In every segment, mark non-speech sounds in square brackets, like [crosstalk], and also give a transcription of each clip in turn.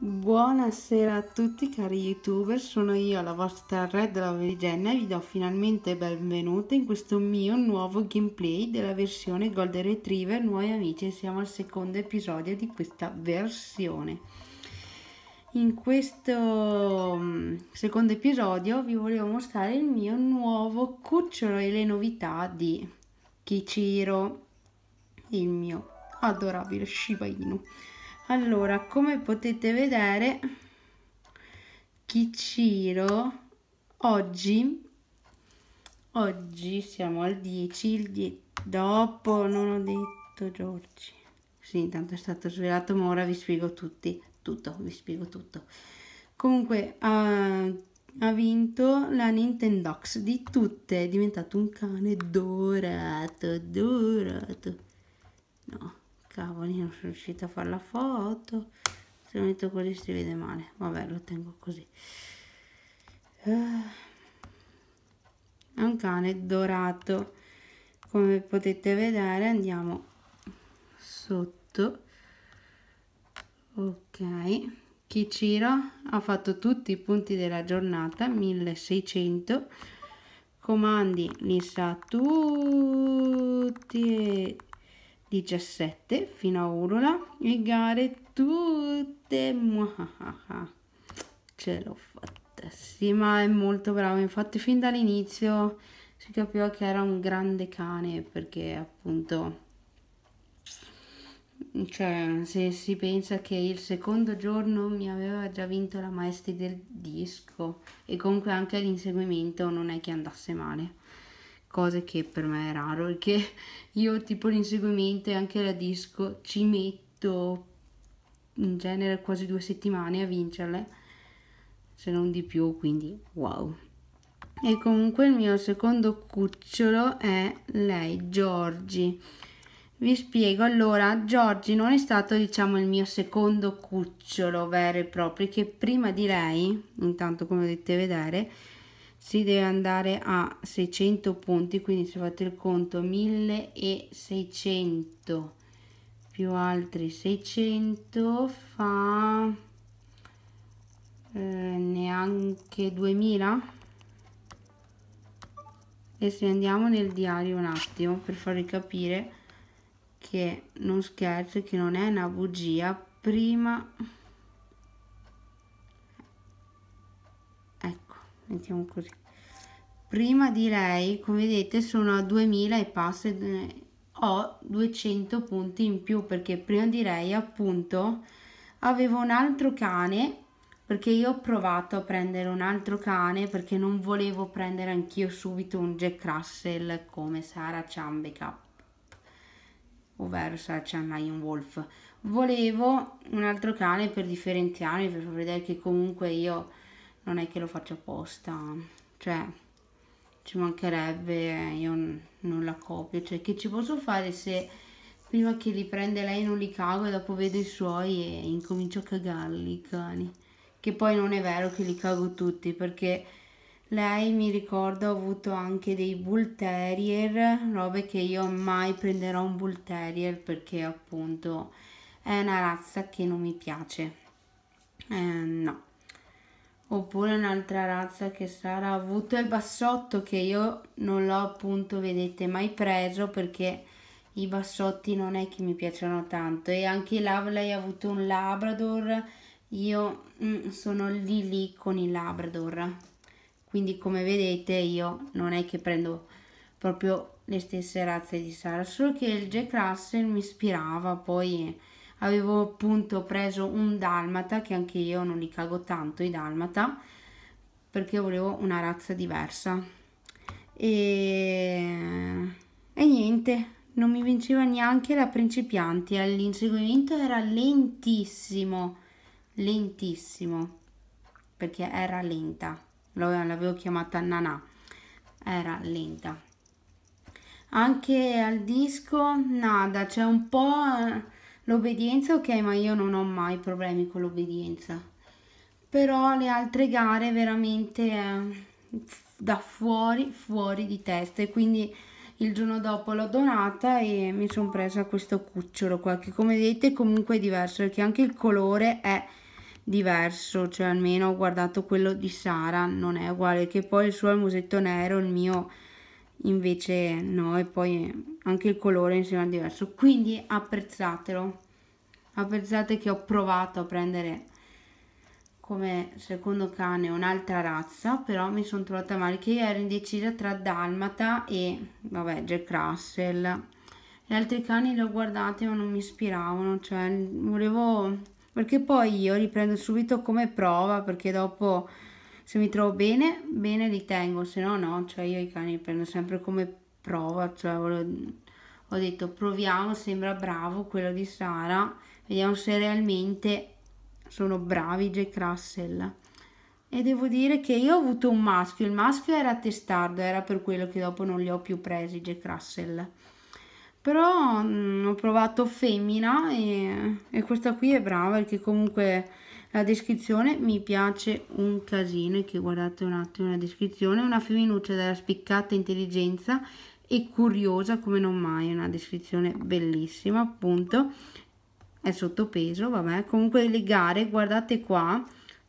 Buonasera a tutti cari youtuber, sono io la vostra Red della e vi do finalmente benvenuta in questo mio nuovo gameplay della versione Golden Retriever Nuovi Amici siamo al secondo episodio di questa versione. In questo mm, secondo episodio vi volevo mostrare il mio nuovo cucciolo e le novità di Kichiro, il mio adorabile Shiba Inu allora come potete vedere Kichiro oggi oggi siamo al 10 il 10 dopo non ho detto Giorgi sì intanto è stato svelato ma ora vi spiego tutti tutto vi spiego tutto comunque uh, ha vinto la Nintendox di tutte è diventato un cane dorato dorato no cavoli non sono riuscita a fare la foto se lo metto così si vede male vabbè lo tengo così eh, è un cane dorato come potete vedere andiamo sotto ok Kichiro ha fatto tutti i punti della giornata 1600 comandi li sa tutti e 17 fino a urola e gare tutte ce l'ho fatta sì ma è molto bravo infatti fin dall'inizio si capiva che era un grande cane perché appunto cioè se si pensa che il secondo giorno mi aveva già vinto la maestri del disco e comunque anche l'inseguimento non è che andasse male cose che per me è raro perché [laughs] io tipo l'inseguimento e anche la disco ci metto in genere quasi due settimane a vincerle se non di più quindi wow e comunque il mio secondo cucciolo è lei Giorgi vi spiego allora Giorgi non è stato diciamo il mio secondo cucciolo vero e proprio che prima di lei intanto come potete vedere si deve andare a 600 punti quindi se fate il conto 1600 più altri 600 fa eh, neanche 2000 e se andiamo nel diario un attimo per farvi capire che non scherzo che non è una bugia prima mettiamo così prima di lei come vedete sono a 2000 e passa eh, ho 200 punti in più perché prima di lei appunto avevo un altro cane perché io ho provato a prendere un altro cane perché non volevo prendere anch'io subito un Jack Russell come Sara Chambecup ovvero Sara Chan Lion Wolf volevo un altro cane per differenziarmi per far vedere che comunque io non è che lo faccio apposta, cioè ci mancherebbe, io non la copio, cioè che ci posso fare se prima che li prende lei non li cago e dopo vedo i suoi e incomincio a cagarli i cani, che poi non è vero che li cago tutti perché lei mi ricordo ha avuto anche dei bull terrier, robe che io mai prenderò un bull terrier perché appunto è una razza che non mi piace. Eh, no, oppure un'altra razza che Sara ha avuto il bassotto che io non l'ho appunto vedete mai preso perché i bassotti non è che mi piacciono tanto e anche là lei ha avuto un labrador io mm, sono lì lì con il labrador quindi come vedete io non è che prendo proprio le stesse razze di Sara solo che il Jack Russell mi ispirava poi avevo appunto preso un dalmata che anche io non li cago tanto i dalmata perché volevo una razza diversa e, e niente non mi vinceva neanche la principianti all'inseguimento era lentissimo lentissimo perché era lenta l'avevo chiamata Nana era lenta anche al disco nada c'è cioè un po' L'obbedienza ok, ma io non ho mai problemi con l'obbedienza. Però le altre gare veramente eh, da fuori, fuori di testa. E quindi il giorno dopo l'ho donata e mi sono presa questo cucciolo qua, che come vedete comunque è diverso, perché anche il colore è diverso, cioè almeno ho guardato quello di Sara, non è uguale, che poi il suo è il musetto nero, il mio invece no e poi anche il colore insieme insomma diverso quindi apprezzatelo apprezzate che ho provato a prendere come secondo cane un'altra razza però mi sono trovata male che io ero indecisa tra Dalmata e vabbè Jack Russell gli altri cani li ho guardati ma non mi ispiravano cioè volevo perché poi io riprendo subito come prova perché dopo se mi trovo bene, bene li tengo, se no no, cioè io i cani li prendo sempre come prova, cioè ho detto proviamo, sembra bravo quello di Sara, vediamo se realmente sono bravi Jack Russell. E devo dire che io ho avuto un maschio, il maschio era testardo, era per quello che dopo non li ho più presi Jack Russell. Però mh, mm, ho provato femmina e, e questa qui è brava perché comunque la descrizione mi piace un casino, che guardate un attimo la descrizione, una femminuccia della spiccata intelligenza e curiosa come non mai, una descrizione bellissima appunto, è sottopeso, vabbè, comunque le gare, guardate qua,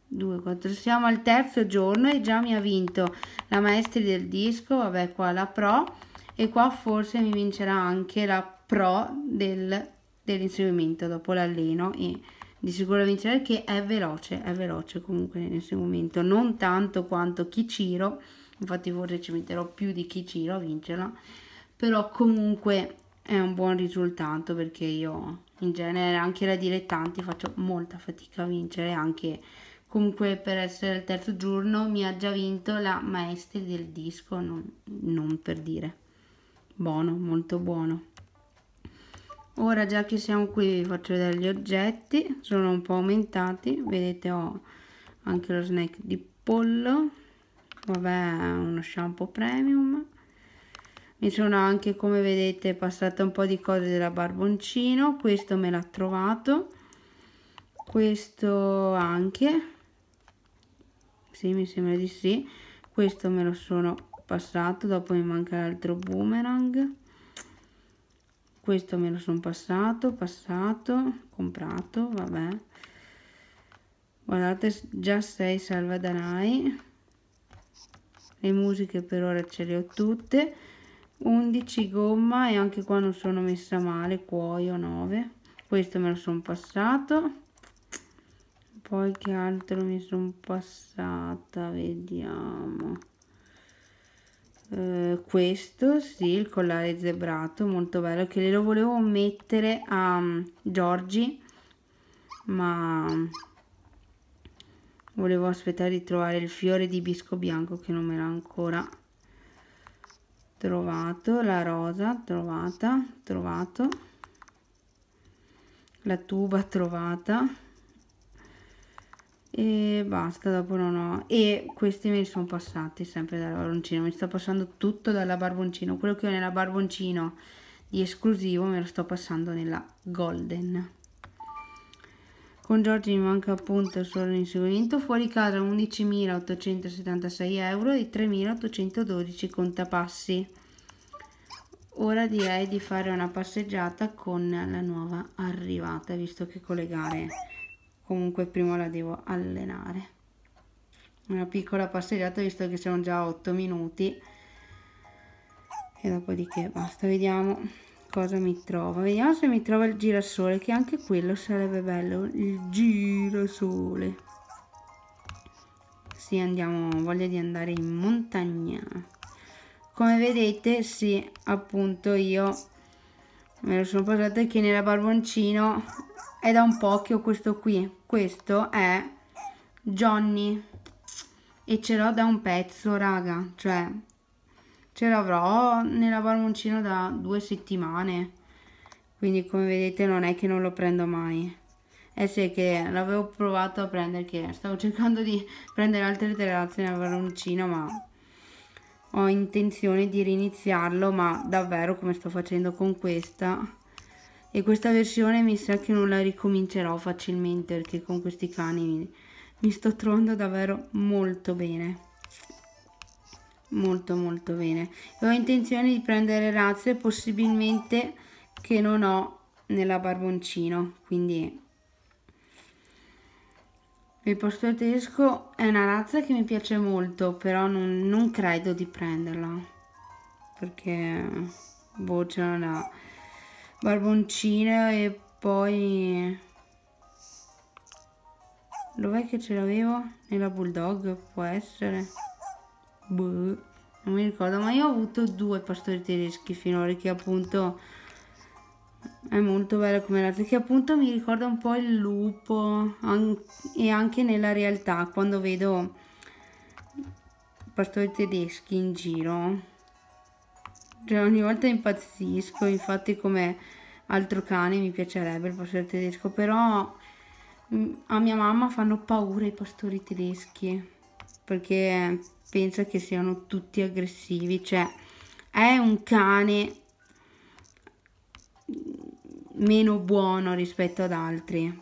2, 4, siamo al terzo giorno e già mi ha vinto la maestri del disco, vabbè qua la pro e qua forse mi vincerà anche la pro del, dell'inseguimento dopo l'alleno e di sicuro vincere che è veloce, è veloce comunque nel suo momento, non tanto quanto Kichiro, infatti forse ci metterò più di Kichiro a vincerla, però comunque è un buon risultato perché io in genere anche da dilettanti faccio molta fatica a vincere anche comunque per essere il terzo giorno mi ha già vinto la maestri del disco non, non per dire buono molto buono ora già che siamo qui vi faccio vedere gli oggetti sono un po' aumentati vedete ho anche lo snack di pollo vabbè uno shampoo premium mi sono anche come vedete passata un po' di cose della barboncino questo me l'ha trovato questo anche sì mi sembra di sì questo me lo sono passato dopo mi manca l'altro boomerang questo me lo sono passato passato comprato vabbè guardate già 6 salvadanai le musiche per ora ce le ho tutte 11 gomma e anche qua non sono messa male cuoio 9 questo me lo sono passato poi che altro mi sono passata vediamo eh, questo sì il collare zebrato molto bello che lo volevo mettere a mm, Giorgi ma mm, volevo aspettare di trovare il fiore di bisco bianco che non me l'ha ancora trovato la rosa trovata trovato la tuba trovata e basta dopo non ho e questi me li sono passati sempre dalla barboncino mi sto passando tutto dalla barboncino quello che ho nella barboncino di esclusivo me lo sto passando nella golden con Giorgi mi manca appunto solo l'inseguimento fuori casa 11.876 euro e 3.812 contapassi ora direi di fare una passeggiata con la nuova arrivata visto che collegare comunque prima la devo allenare una piccola passeggiata visto che sono già 8 minuti e dopodiché basta vediamo cosa mi trova vediamo se mi trova il girasole che anche quello sarebbe bello il girasole sì andiamo voglia di andare in montagna come vedete sì appunto io me lo sono portato che nella barboncino è da un po' che ho questo qui questo è Johnny e ce l'ho da un pezzo raga cioè ce l'avrò nella barboncino da due settimane quindi come vedete non è che non lo prendo mai eh sì che l'avevo provato a prendere che stavo [laughs] cercando di prendere altre terrazze nella barboncino ma ho intenzione di riniziarlo ma davvero come sto facendo con questa e questa versione mi sa che non la ricomincerò facilmente perché con questi cani mi, mi sto trovando davvero molto bene molto molto bene e ho intenzione di prendere razze possibilmente che non ho nella barboncino quindi il pastore tedesco è una razza che mi piace molto, però non, non credo di prenderla. Perché, boh, c'è una barboncina e poi... Dov'è che ce l'avevo? Nella bulldog, può essere? Boh, non mi ricordo, ma io ho avuto due pastori tedeschi finora che appunto è molto bella come l'arte che appunto mi ricorda un po' il lupo an e anche nella realtà quando vedo pastori tedeschi in giro cioè ogni volta impazzisco infatti come altro cane mi piacerebbe il pastore tedesco però mm, a mia mamma fanno paura i pastori tedeschi perché pensa che siano tutti aggressivi cioè è un cane meno buono rispetto ad altri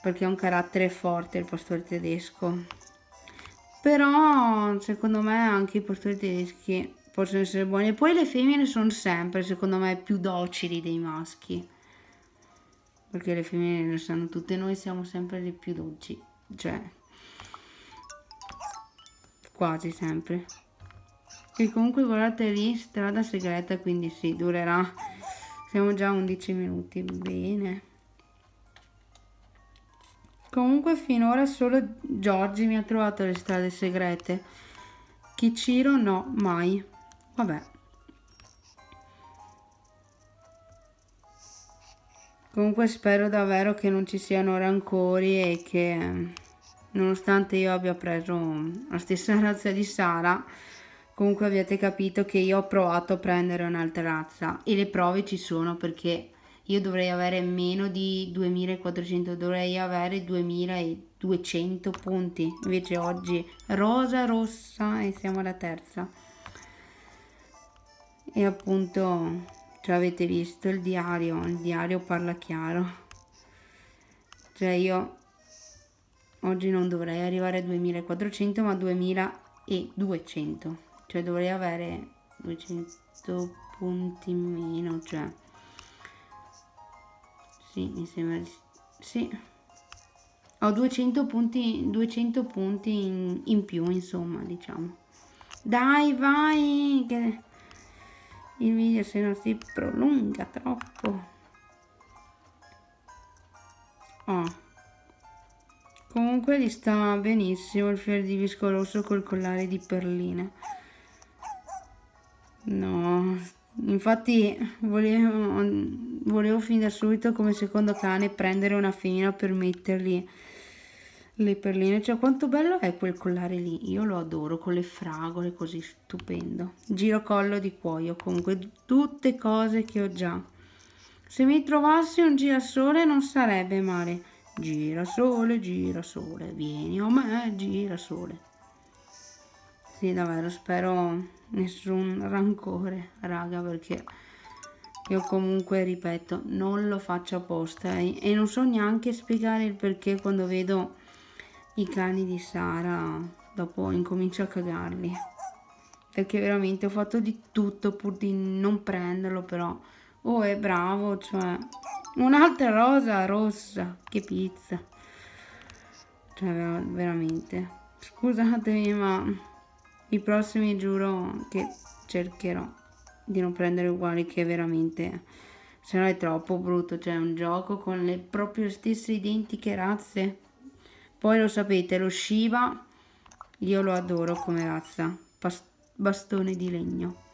perché ha un carattere forte il pastore tedesco però secondo me anche i pastori tedeschi possono essere buoni e poi le femmine sono sempre secondo me più docili dei maschi perché le femmine lo sanno tutte noi siamo sempre le più dolci cioè quasi sempre e comunque guardate lì strada segreta quindi sì durerà siamo già a 11 minuti bene comunque finora solo Giorgi mi ha trovato le strade segrete Kichiro no mai vabbè Comunque spero davvero che non ci siano rancori e che mm, nonostante io abbia preso mm, la stessa [laughs] razza di Sara, comunque avete capito che io ho provato a prendere un'altra razza e le prove ci sono perché io dovrei avere meno di 2400, dovrei avere 2200 punti, invece oggi rosa, rossa e siamo alla terza. E appunto, cioè avete visto il diario, il diario parla chiaro. Cioè io oggi non dovrei arrivare a 2400 ma 2200 cioè dovrei avere 200 punti in meno cioè sì mi sembra di sì ho 200 punti 200 punti in, in più insomma diciamo dai vai che il video se non si prolunga troppo oh Comunque gli sta benissimo il fior di visco rosso col collare di perline. No, infatti volevo, volevo fin da subito come secondo cane prendere una femmina per mettergli le perline. Cioè quanto bello è quel collare lì, io lo adoro con le fragole così stupendo. Giro collo di cuoio, comunque tutte cose che ho già. Se mi trovassi un girasole non sarebbe male. Girasole, girasole, vieni a me, girasole. Sì, davvero, spero nessun rancore, raga, perché io comunque, ripeto, non lo faccio apposta eh, e non so neanche spiegare il perché quando vedo i cani di Sara, dopo incomincio a cagarli. Perché veramente ho fatto di tutto pur di non prenderlo, però... Oh, è bravo, cioè... Un'altra rosa rossa, che pizza. Cioè, veramente. Scusatemi, ma i prossimi giuro che cercherò di non prendere uguali che veramente se no è troppo brutto, cioè un gioco con le proprio stesse identiche razze. Poi lo sapete, lo Shiva io lo adoro come razza, bastone di legno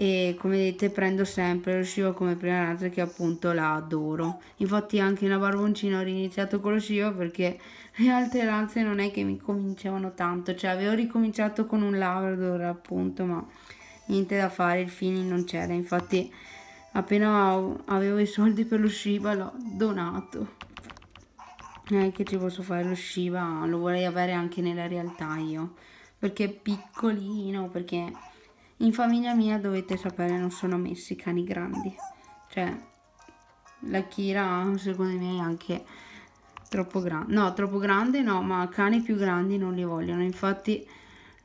e come vedete prendo sempre lo scio come prima razza che appunto la adoro infatti anche la barboncina ho riniziato con lo scio perché le altre razze non è che mi cominciavano tanto cioè avevo ricominciato con un labrador appunto ma niente da fare il fini non c'era infatti appena avevo i soldi per lo shiba l'ho donato non eh, è che ci posso fare lo shiba lo vorrei avere anche nella realtà io perché è piccolino perché in famiglia mia dovete sapere non sono messi cani grandi. Cioè, la Kira secondo me è anche troppo grande. No, troppo grande no, ma cani più grandi non li vogliono. Infatti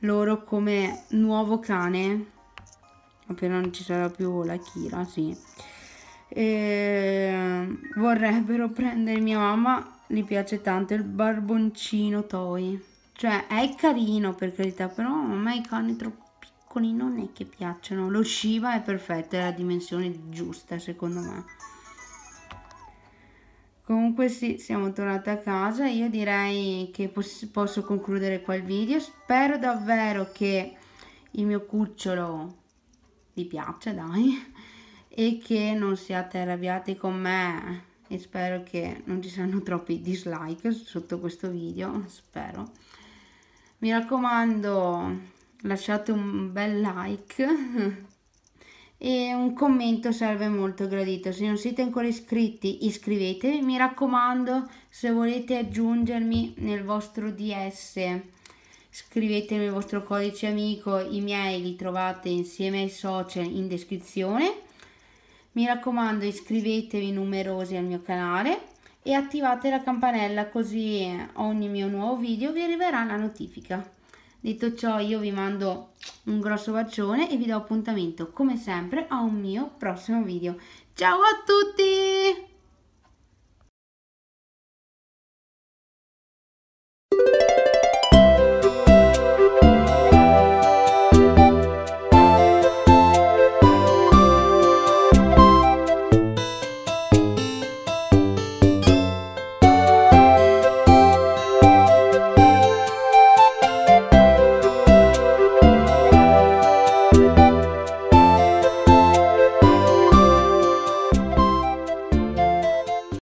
loro come nuovo cane, appena non ci sarà più la Kira, sì. E... vorrebbero [laughs] prendere mia mamma, gli piace tanto il barboncino toy. Cioè, è carino per carità, però a me i cani troppo piccoli non è che piacciono. Lo Shiva è perfetto, è la dimensione giusta secondo me. Comunque sì, siamo tornati a casa, io direi che posso concludere qua il video. Spero davvero che il mio cucciolo vi piaccia, dai, e che non siate arrabbiati con me e spero che non ci siano troppi dislike sotto questo video, spero. Mi raccomando, lasciate un bel like e un commento serve molto gradito se non siete ancora iscritti iscrivetevi mi raccomando se volete aggiungermi nel vostro ds scrivetemi il vostro codice amico i miei li trovate insieme ai social in descrizione mi raccomando iscrivetevi numerosi al mio canale e attivate la campanella così ogni mio nuovo video vi arriverà la notifica Detto ciò io vi mando un grosso bacione e vi do appuntamento come sempre a un mio prossimo video. Ciao a tutti!